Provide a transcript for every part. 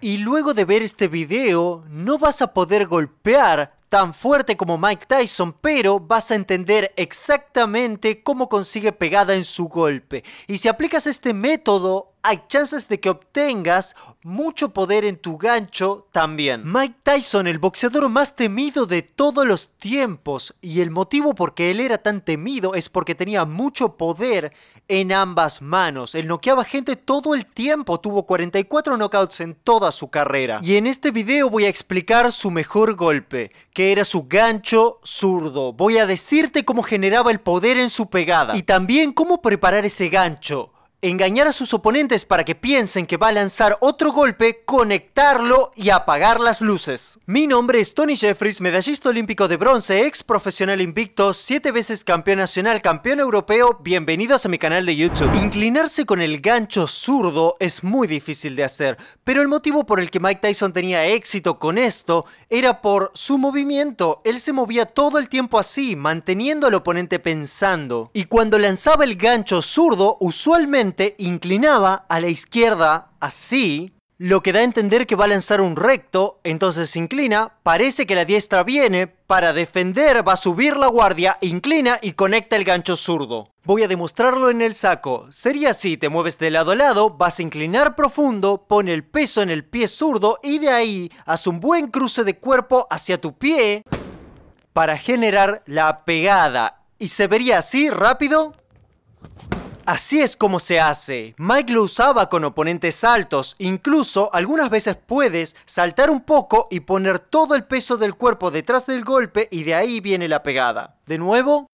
Y luego de ver este video, no vas a poder golpear tan fuerte como Mike Tyson, pero vas a entender exactamente cómo consigue pegada en su golpe. Y si aplicas este método hay chances de que obtengas mucho poder en tu gancho también. Mike Tyson, el boxeador más temido de todos los tiempos, y el motivo por qué él era tan temido es porque tenía mucho poder en ambas manos. Él noqueaba gente todo el tiempo, tuvo 44 knockouts en toda su carrera. Y en este video voy a explicar su mejor golpe, que era su gancho zurdo. Voy a decirte cómo generaba el poder en su pegada y también cómo preparar ese gancho engañar a sus oponentes para que piensen que va a lanzar otro golpe, conectarlo y apagar las luces. Mi nombre es Tony Jeffries, medallista olímpico de bronce, ex profesional invicto, siete veces campeón nacional, campeón europeo, bienvenidos a mi canal de YouTube. Inclinarse con el gancho zurdo es muy difícil de hacer, pero el motivo por el que Mike Tyson tenía éxito con esto era por su movimiento, él se movía todo el tiempo así, manteniendo al oponente pensando, y cuando lanzaba el gancho zurdo, usualmente inclinaba a la izquierda así, lo que da a entender que va a lanzar un recto, entonces se inclina, parece que la diestra viene, para defender va a subir la guardia, inclina y conecta el gancho zurdo. Voy a demostrarlo en el saco. Sería así, te mueves de lado a lado, vas a inclinar profundo, pone el peso en el pie zurdo y de ahí haz un buen cruce de cuerpo hacia tu pie para generar la pegada. Y se vería así rápido. Así es como se hace. Mike lo usaba con oponentes altos, incluso algunas veces puedes saltar un poco y poner todo el peso del cuerpo detrás del golpe y de ahí viene la pegada. De nuevo...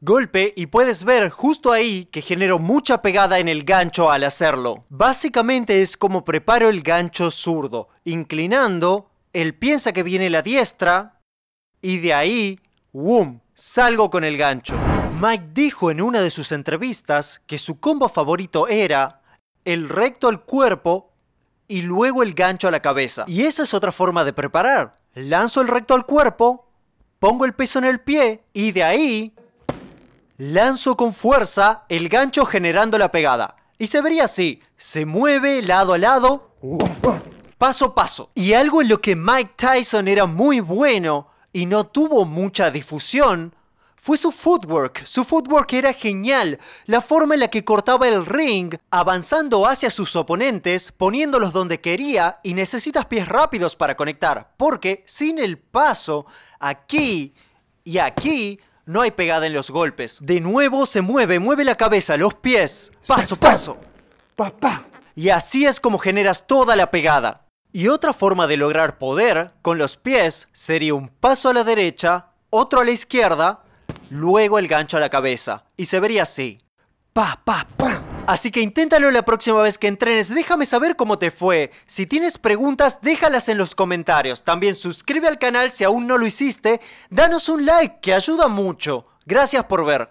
golpe y puedes ver justo ahí que genero mucha pegada en el gancho al hacerlo. Básicamente es como preparo el gancho zurdo, inclinando, él piensa que viene la diestra y de ahí, ¡wum!, salgo con el gancho. Mike dijo en una de sus entrevistas que su combo favorito era el recto al cuerpo y luego el gancho a la cabeza. Y esa es otra forma de preparar. Lanzo el recto al cuerpo, pongo el peso en el pie y de ahí lanzo con fuerza el gancho generando la pegada. Y se vería así, se mueve lado a lado, paso a paso. Y algo en lo que Mike Tyson era muy bueno y no tuvo mucha difusión fue su footwork. Su footwork era genial, la forma en la que cortaba el ring, avanzando hacia sus oponentes, poniéndolos donde quería y necesitas pies rápidos para conectar, porque sin el paso, aquí y aquí no hay pegada en los golpes. De nuevo se mueve, mueve la cabeza, los pies. Paso, paso. Papá. Y así es como generas toda la pegada. Y otra forma de lograr poder con los pies sería un paso a la derecha, otro a la izquierda luego el gancho a la cabeza, y se vería así. Pa, pa, pa. Así que inténtalo la próxima vez que entrenes, déjame saber cómo te fue. Si tienes preguntas, déjalas en los comentarios. También suscribe al canal si aún no lo hiciste, danos un like que ayuda mucho. Gracias por ver.